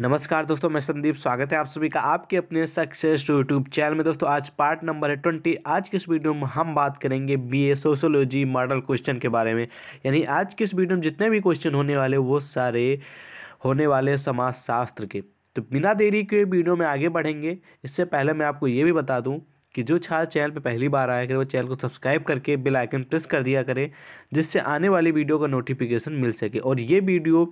नमस्कार दोस्तों मैं संदीप स्वागत है आप सभी का आपके अपने सक्सेस यूट्यूब चैनल में दोस्तों आज पार्ट नंबर है ट्वेंटी आज की इस वीडियो में हम बात करेंगे बीए सोशोलॉजी मॉडल क्वेश्चन के बारे में यानी आज की इस वीडियो में जितने भी क्वेश्चन होने वाले वो सारे होने वाले समाजशास्त्र के तो बिना देरी के वीडियो में आगे बढ़ेंगे इससे पहले मैं आपको ये भी बता दूँ कि जो छात्र चैनल पर पहली बार आया करें वो चैनल को सब्सक्राइब करके बेल आइकन प्रेस कर दिया करें जिससे आने वाली वीडियो का नोटिफिकेशन मिल सके और ये video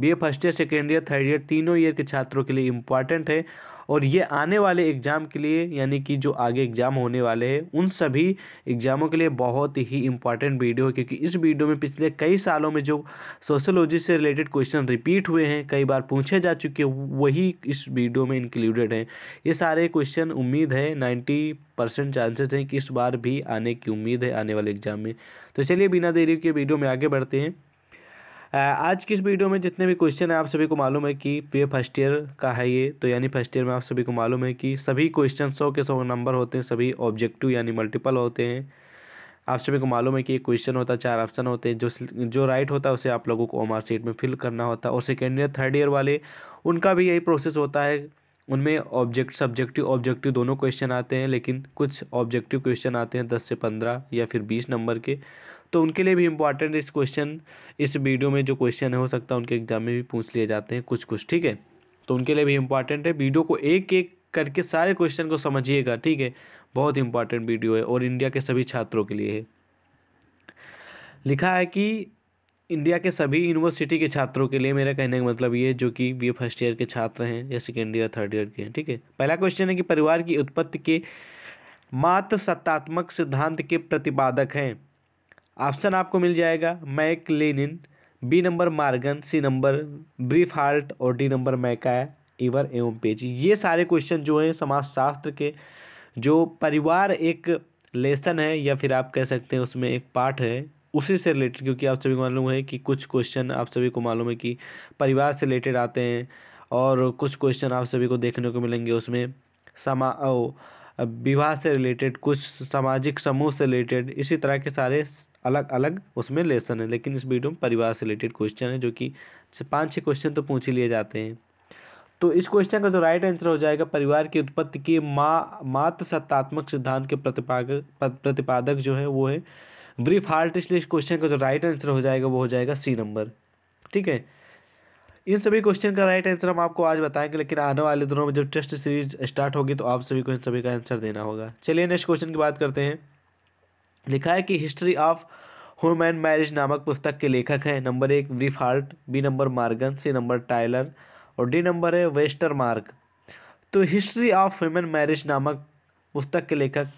B A first year second year third year तीनों ईयर के छात्रों के लिए इम्पॉर्टेंट है और ये आने वाले एग्ज़ाम के लिए यानी कि जो आगे एग्ज़ाम होने वाले हैं उन सभी एग्ज़ामों के लिए बहुत ही इंपॉर्टेंट वीडियो है क्योंकि इस वीडियो में पिछले कई सालों में जो सोशोलॉजी से रिलेटेड क्वेश्चन रिपीट हुए हैं कई बार पूछे जा चुके वही इस वीडियो में इंक्लूडेड हैं ये सारे क्वेश्चन उम्मीद है नाइन्टी परसेंट चांसेस हैं कि इस बार भी आने की उम्मीद है आने वाले एग्ज़ाम में तो चलिए बिना देरी के वीडियो में आगे बढ़ते हैं आज की इस वीडियो में जितने भी क्वेश्चन हैं आप सभी को मालूम है कि पी फर्स्ट ईयर का है ये तो यानी फर्स्ट ईयर में आप सभी को मालूम है कि सभी क्वेश्चन सौ के सौ नंबर होते हैं सभी ऑब्जेक्टिव यानी मल्टीपल होते हैं आप सभी को मालूम है कि एक क्वेश्चन होता है चार ऑप्शन होते हैं जो जो राइट होता है उसे आप लोगों को ओम सीट में फिल करना होता है और सेकेंड ईयर थर्ड ईयर वाले उनका भी यही प्रोसेस होता है उनमें ऑब्जेक्ट सब्जेक्टिव ऑब्जेक्टिव दोनों क्वेश्चन आते हैं लेकिन कुछ ऑब्जेक्टिव क्वेश्चन आते हैं दस से पंद्रह या फिर बीस नंबर के तो उनके लिए भी इम्पॉर्टेंट इस क्वेश्चन इस वीडियो में जो क्वेश्चन है हो सकता है उनके एग्जाम में भी पूछ लिए जाते हैं कुछ कुछ ठीक है तो उनके लिए भी इम्पॉर्टेंट है वीडियो को एक एक करके सारे क्वेश्चन को समझिएगा ठीक है बहुत इंपॉर्टेंट वीडियो है और इंडिया के सभी छात्रों के लिए है लिखा है कि इंडिया के सभी यूनिवर्सिटी के छात्रों के लिए मेरा कहने का मतलब ये जो कि बी फर्स्ट ईयर के छात्र हैं या सेकेंड ईयर थर्ड ईयर के हैं ठीक है पहला क्वेश्चन है कि परिवार की उत्पत्ति के मात्र सत्तात्मक सिद्धांत के प्रतिपादक हैं ऑप्शन आपको मिल जाएगा McLennan B number Morgan C number Briffault और डी नंबर मैका इवर एवं पेज ये सारे क्वेश्चन जो हैं समाजशास्त्र के जो परिवार एक लेसन है या फिर आप कह सकते हैं उसमें एक पाठ है उसी से रिलेटेड क्योंकि आप सभी को मालूम है कि कुछ क्वेश्चन आप सभी को मालूम है कि परिवार से रिलेटेड आते हैं और कुछ क्वेश्चन आप सभी को देखने को मिलेंगे उसमें समा ओ विवाह से रिलेटेड कुछ सामाजिक समूह से रिलेटेड इसी तरह के सारे अलग अलग उसमें लेसन है लेकिन इस वीडियो में परिवार से रिलेटेड क्वेश्चन है जो कि पाँच छः क्वेश्चन तो पूछ ही लिए जाते हैं तो इस क्वेश्चन का जो राइट आंसर हो जाएगा परिवार की उत्पत्ति के मा मात्र सत्तात्मक सिद्धांत के प्रतिपादक प्रतिपादक जो है वो है ब्रीफ हार्ट इसलिए इस क्वेश्चन का जो राइट आंसर हो जाएगा वो हो जाएगा सी नंबर ठीक है इन सभी क्वेश्चन का राइट आंसर हम आपको आज बताएंगे लेकिन आने वाले दिनों में जब टेस्ट सीरीज स्टार्ट होगी तो आप सभी को इन सभी का आंसर देना होगा चलिए नेक्स्ट क्वेश्चन की बात करते हैं लिखा है कि हिस्ट्री ऑफ होम मैरिज नामक पुस्तक के लेखक हैं नंबर एक Briffault B number Morgan C number Tylor और डी नंबर है वेस्टर मार्क तो हिस्ट्री ऑफ ह्यूमन मैरिज नामक पुस्तक के लेखक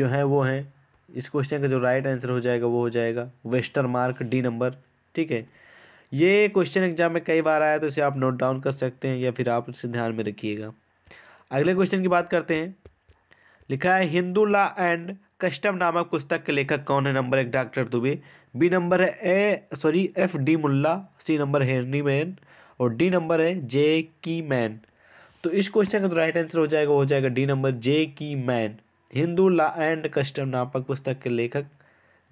जो हैं वो हैं इस क्वेश्चन का जो राइट आंसर हो जाएगा वो हो जाएगा वेस्टर मार्क डी नंबर ठीक है ये क्वेश्चन एग्जाम में कई बार आया तो इसे आप नोट डाउन कर सकते हैं या फिर आप इसे ध्यान में रखिएगा अगले क्वेश्चन की बात करते हैं लिखा है हिंदू ला एंड कस्टम नामक पुस्तक के लेखक कौन है नंबर एक डॉक्टर दुबे बी नंबर है A sorry F D Mulla C number है हेनरी मैन और डी नंबर है जे की मैन तो इस क्वेश्चन का जो राइट आंसर हो जाएगा वो हो जाएगा डी नंबर जे की Mayne Hindu law and custom नामक पुस्तक के लेखक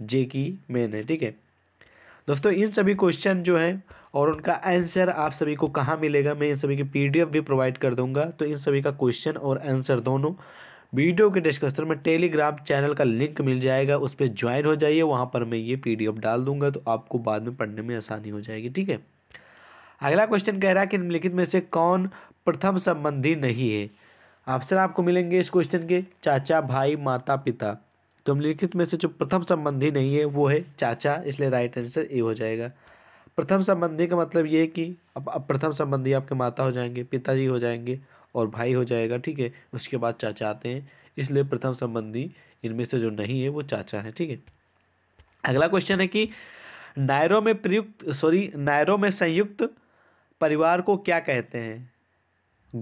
जे की मैन है ठीक है दोस्तों इन सभी क्वेश्चन जो हैं और उनका आंसर आप सभी को कहाँ मिलेगा मैं इन सभी की पीडीएफ भी प्रोवाइड कर दूंगा तो इन सभी का क्वेश्चन और आंसर दोनों वीडियो के डिस्कशन में टेलीग्राम चैनल का लिंक मिल जाएगा उस पर ज्वाइन हो जाइए वहाँ पर मैं ये पी डाल दूंगा तो आपको बाद में पढ़ने में आसानी हो जाएगी ठीक है अगला क्वेश्चन कह रहा है कि निम्नलिखित में से कौन प्रथम संबंधी नहीं है ऑप्शन आपको मिलेंगे इस क्वेश्चन के चाचा भाई माता पिता तो निम्नलिखित में से जो प्रथम संबंधी नहीं है वो है चाचा इसलिए राइट आंसर ए हो जाएगा प्रथम संबंधी का मतलब ये है कि अब अब प्रथम संबंधी आपके माता हो जाएंगे पिताजी हो जाएंगे और भाई हो जाएगा ठीक है उसके बाद चाचा आते हैं इसलिए प्रथम संबंधी इनमें से जो नहीं है वो चाचा है ठीक है अगला क्वेश्चन है कि नायरों में प्रयुक्त सॉरी नायरों में संयुक्त परिवार को क्या कहते हैं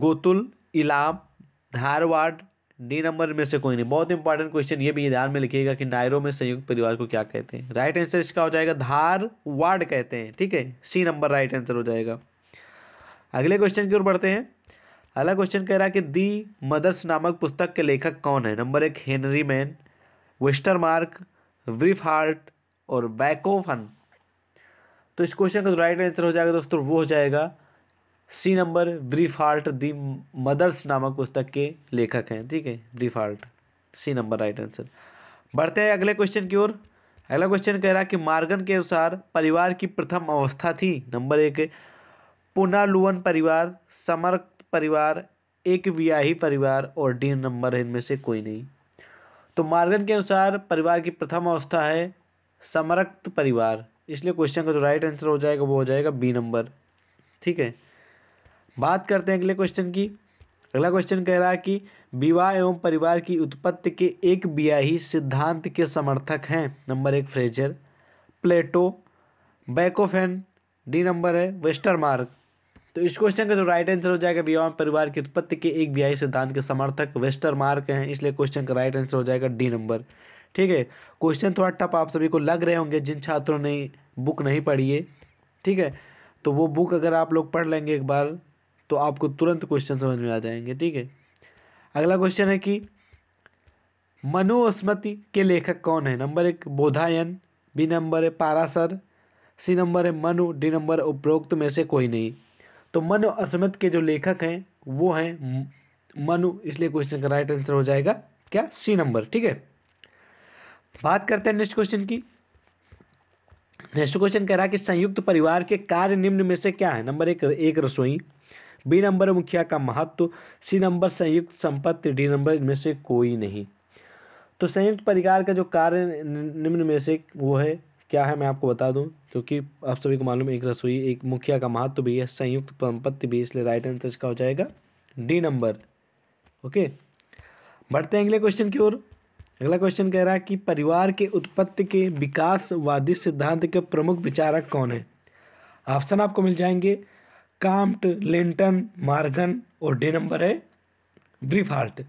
गोतुल इलाम धारवाड़ डी नंबर में से कोई नहीं बहुत इंपॉर्टेंट क्वेश्चन ये भी ध्यान में लिखिएगा कि नायरो में संयुक्त परिवार को क्या कहते हैं राइट आंसर इसका हो जाएगा धार वार्ड कहते हैं ठीक है सी नंबर राइट आंसर हो जाएगा अगले क्वेश्चन की ओर बढ़ते हैं अगला क्वेश्चन कह रहा है कि दी मदर्स नामक पुस्तक के लेखक कौन है नंबर एक Henry Maine Westermarck Briffault और बैकोफन तो इस क्वेश्चन का जो राइट आंसर हो जाएगा दोस्तों वो हो जाएगा C number Briffault the Mothers नामक पुस्तक के लेखक हैं ठीक है Briffault C number right answer बढ़ते हैं अगले क्वेश्चन की ओर अगला क्वेश्चन कह रहा है कि मार्गन के अनुसार परिवार की प्रथम अवस्था थी नंबर एक पुनालुवन परिवार समर्क परिवार एक व्याही परिवार और डी नंबर है इनमें से कोई नहीं तो मार्गन के अनुसार परिवार की प्रथम अवस्था है समरक्त परिवार इसलिए क्वेश्चन का जो राइट आंसर हो जाएगा वो हो जाएगा बी नंबर ठीक है बात करते हैं अगले क्वेश्चन की अगला क्वेश्चन कह रहा है कि विवाह एवं परिवार की उत्पत्ति के एक ब्याही सिद्धांत के समर्थक हैं नंबर एक Frazer Plato Bachofen D number है वेस्टर मार्क तो इस क्वेश्चन का जो राइट आंसर हो जाएगा विवाह परिवार की उत्पत्ति के एक ब्याही सिद्धांत के समर्थक वेस्टर मार्क हैं इसलिए क्वेश्चन का राइट आंसर हो जाएगा डी नंबर ठीक है क्वेश्चन थोड़ा टफ आप सभी को लग रहे होंगे जिन छात्रों ने बुक नहीं पढ़ी है ठीक है तो वो बुक अगर आप लोग पढ़ लेंगे एक बार तो आपको तुरंत क्वेश्चन समझ में आ जाएंगे ठीक है अगला क्वेश्चन है कि मनुस्मृति के लेखक कौन है नंबर एक बोधायन बी नंबर है पारासर सी नंबर है मनु डी नंबर उपरोक्त में से कोई नहीं तो मनु के जो लेखक हैं वो हैं मनु इसलिए क्वेश्चन का राइट आंसर हो जाएगा क्या सी नंबर ठीक है बात करते हैं नेक्स्ट क्वेश्चन की नेक्स्ट क्वेश्चन कह रहा है कि संयुक्त परिवार के कार्य निम्न में से क्या है नंबर एक एक रसोई बी नंबर मुखिया का महत्व सी नंबर संयुक्त संपत्ति डी नंबर इनमें से कोई नहीं तो संयुक्त परिवार का जो कार्य निम्न में से वो है क्या है मैं आपको बता दूं क्योंकि आप सभी को मालूम एक रसोई एक मुखिया का महत्व भी है संयुक्त संपत्ति भी इसलिए राइट आंसर इसका हो जाएगा डी नंबर ओके बढ़ते हैं अगले क्वेश्चन की ओर अगला क्वेश्चन कह रहा है कि परिवार के उत्पत्ति के विकासवादी सिद्धांत के प्रमुख विचारक कौन है ऑप्शन आपको मिल जाएंगे काम्ट लेंटन मार्गन और डी नंबर है ग्रीफाल्ट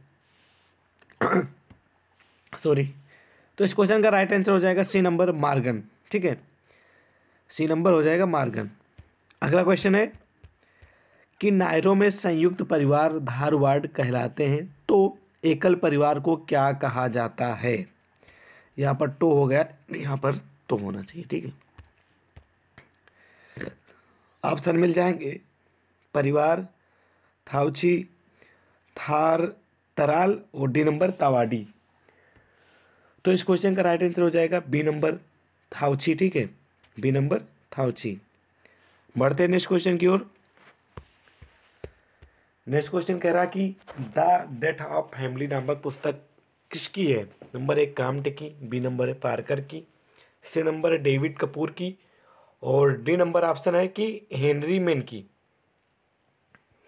सॉरी तो इस क्वेश्चन का राइट आंसर हो जाएगा सी नंबर मार्गन ठीक है सी नंबर हो जाएगा मार्गन अगला क्वेश्चन है कि नायरों में संयुक्त परिवार धारवाड़ कहलाते हैं तो एकल परिवार को क्या कहा जाता है यहाँ पर टो तो हो गया यहाँ पर तो होना चाहिए ठीक है ऑप्शन मिल जाएंगे परिवार थाउची थार तराल और डी नंबर तावाडी तो इस क्वेश्चन का राइट आंसर हो जाएगा बी नंबर थाउची ठीक है बी नंबर थाउची बढ़ते हैं नेक्स्ट क्वेश्चन की ओर नेक्स्ट क्वेश्चन कह रहा कि द डेथ ऑफ फैमिली नामक पुस्तक किसकी है नंबर एक कामटे की बी नंबर है पार्कर की सी नंबर है डेविड कपूर की और डी नंबर ऑप्शन है कि हेनरी मैन की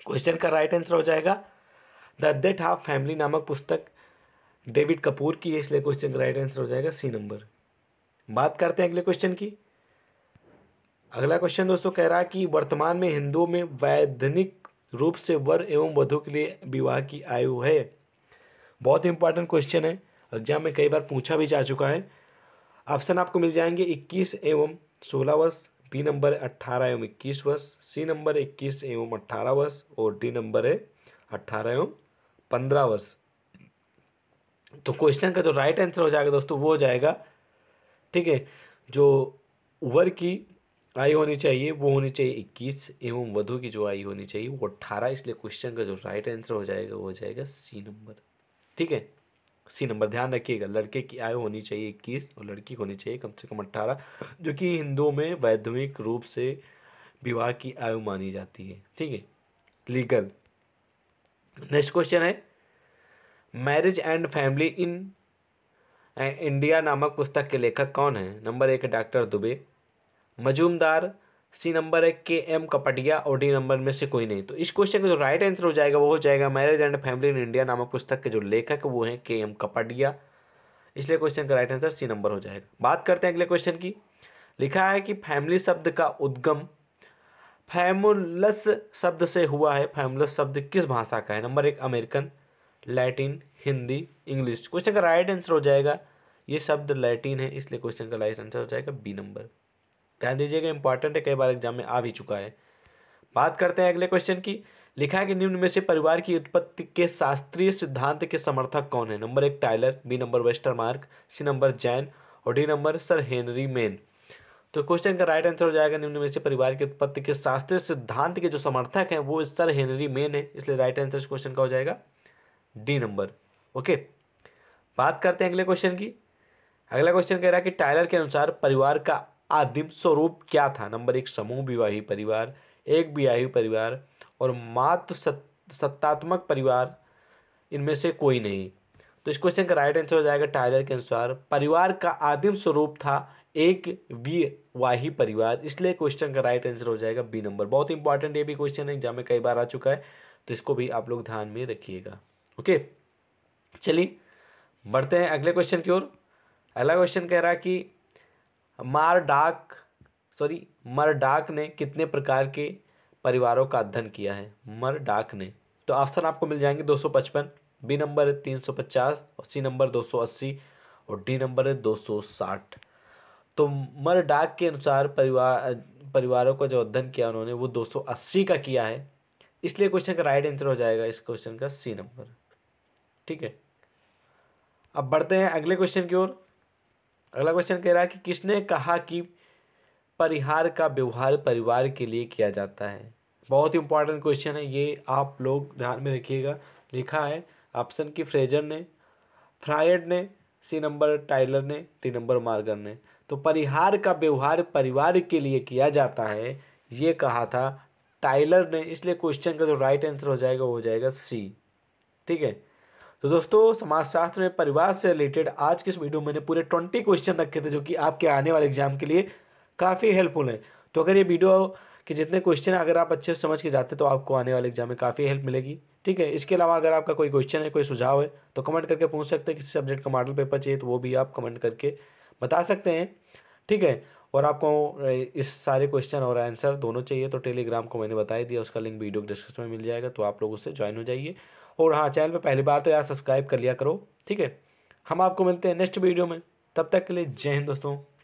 क्वेश्चन का राइट आंसर हो जाएगा द डेट हाफ फैमिली नामक पुस्तक डेविड कपूर की है इसलिए क्वेश्चन का राइट आंसर हो जाएगा सी नंबर बात करते हैं अगले क्वेश्चन की अगला क्वेश्चन दोस्तों कह रहा है कि वर्तमान में हिंदुओं में वैधानिक रूप से वर एवं वधु के लिए विवाह की आयु है बहुत इंपॉर्टेंट क्वेश्चन है एग्जाम में कई बार पूछा भी जा चुका है ऑप्शन आपको मिल जाएंगे इक्कीस एवं सोलह वर्ष पी नंबर है अट्ठारह एवं इक्कीस वर्ष सी नंबर इक्कीस एवं अट्ठारह वर्ष और डी नंबर है अट्ठारह एवं पंद्रह वर्ष तो क्वेश्चन का जो राइट आंसर हो जाएगा दोस्तों वो हो जाएगा ठीक है जो उवर की आई होनी चाहिए वो होनी चाहिए इक्कीस एवं वधु की जो आई होनी चाहिए वो अट्ठारह इसलिए क्वेश्चन का जो राइट आंसर हो जाएगा वो हो जाएगा सी नंबर ठीक है सी नंबर ध्यान रखिएगा लड़के की आयु होनी चाहिए इक्कीस और लड़की होनी चाहिए कम से कम अट्ठारह जो कि हिंदुओं में वैधविक रूप से विवाह की आयु मानी जाती है ठीक है लीगल नेक्स्ट क्वेश्चन है marriage and family in India नामक पुस्तक के लेखक कौन है नंबर एक doctor Dube Majumdar C number है के एम कपटिया और डी नंबर में से कोई नहीं तो इस क्वेश्चन का जो राइट आंसर हो जाएगा वो हो जाएगा marriage and family in India नामक पुस्तक के जो लेखक वो हैं के एम कपटिया इसलिए क्वेश्चन का राइट आंसर सी नंबर हो जाएगा बात करते हैं अगले क्वेश्चन की लिखा है कि फैमिली शब्द का उद्गम फैमुलस शब्द से हुआ है फैमुलस शब्द किस भाषा का है नंबर एक American Latin Hindi English question का राइट आंसर हो जाएगा ये शब्द लैटिन है इसलिए क्वेश्चन का राइट आंसर हो जाएगा बी नंबर ध्यान दीजिएगा इंपॉर्टेंट है कई बार एग्जाम में आ भी चुका है बात करते हैं अगले क्वेश्चन की लिखा है कि निम्न में से परिवार की उत्पत्ति के शास्त्रीय सिद्धांत के समर्थक कौन है नंबर एक Tylor B number Westermarck C number Jain और D number sir Henry Maine तो क्वेश्चन का राइट आंसर हो जाएगा निम्न में से परिवार की उत्पत्ति के शास्त्रीय सिद्धांत के जो समर्थक हैं वो सर हेनरी मेन है इसलिए राइट आंसर इस क्वेश्चन का हो जाएगा डी नंबर ओके बात करते हैं अगले क्वेश्चन की अगला क्वेश्चन कह रहा है कि टाइलर के अनुसार परिवार का आदिम स्वरूप क्या था नंबर एक समूह विवाही परिवार एक विवाही परिवार और मात्र सत्तात्मक परिवार इनमें से कोई नहीं तो इस क्वेश्चन का राइट आंसर हो जाएगा टाइलर के अनुसार परिवार का आदिम स्वरूप था एक विवाही परिवार इसलिए क्वेश्चन का राइट आंसर हो जाएगा बी नंबर बहुत इंपॉर्टेंट ये भी क्वेश्चन है एग्जाम में कई बार आ चुका है तो इसको भी आप लोग ध्यान में रखिएगा ओके चलिए बढ़ते हैं अगले क्वेश्चन की ओर अगला क्वेश्चन कह रहा कि मारडाक सॉरी मरडाक ने कितने प्रकार के परिवारों का अध्ययन किया है मरडाक ने तो ऑप्शन आपको मिल जाएंगे 255 बी नंबर है 350 और सी नंबर 280 और डी नंबर है 260 तो मरडाक के अनुसार परिवार परिवारों का जो अध्ययन किया उन्होंने वो 280 का किया है इसलिए क्वेश्चन का राइट आंसर हो जाएगा इस क्वेश्चन का सी नंबर ठीक है अब बढ़ते हैं अगले क्वेश्चन की ओर अगला क्वेश्चन कह रहा है कि किसने कहा कि परिहार का व्यवहार परिवार के लिए किया जाता है बहुत ही इंपॉर्टेंट क्वेश्चन है ये आप लोग ध्यान में रखिएगा लिखा है ऑप्शन की फ्रेजर ने फ्रायड ने सी नंबर टाइलर ने डी नंबर मार्गन ने तो परिहार का व्यवहार परिवार के लिए किया जाता है ये कहा था टाइलर ने इसलिए क्वेश्चन का जो राइट आंसर हो जाएगा वो हो जाएगा सी ठीक है तो दोस्तों समाजशास्त्र में परिवार से रिलेटेड आज के इस वीडियो में मैंने पूरे ट्वेंटी क्वेश्चन रखे थे जो कि आपके आने वाले एग्जाम के लिए काफ़ी हेल्पफुल हैं तो अगर ये वीडियो के जितने क्वेश्चन हैं अगर आप अच्छे से समझ के जाते तो आपको आने वाले एग्जाम में काफ़ी हेल्प मिलेगी ठीक है इसके अलावा अगर आपका कोई क्वेश्चन है कोई सुझाव है तो कमेंट करके पूछ सकते हैं किसी सब्जेक्ट का मॉडल पेपर चाहिए तो वो भी आप कमेंट करके बता सकते हैं ठीक है और आपको इस सारे क्वेश्चन और आंसर दोनों चाहिए तो टेलीग्राम को मैंने बताया दिया उसका लिंक वीडियो डिस्क्रिप्शन में मिल जाएगा तो आप लोग उससे ज्वाइन हो जाइए और हाँ चैनल पर पहली बार तो यार सब्सक्राइब कर लिया करो ठीक है हम आपको मिलते हैं नेक्स्ट वीडियो में तब तक के लिए जय हिंद दोस्तों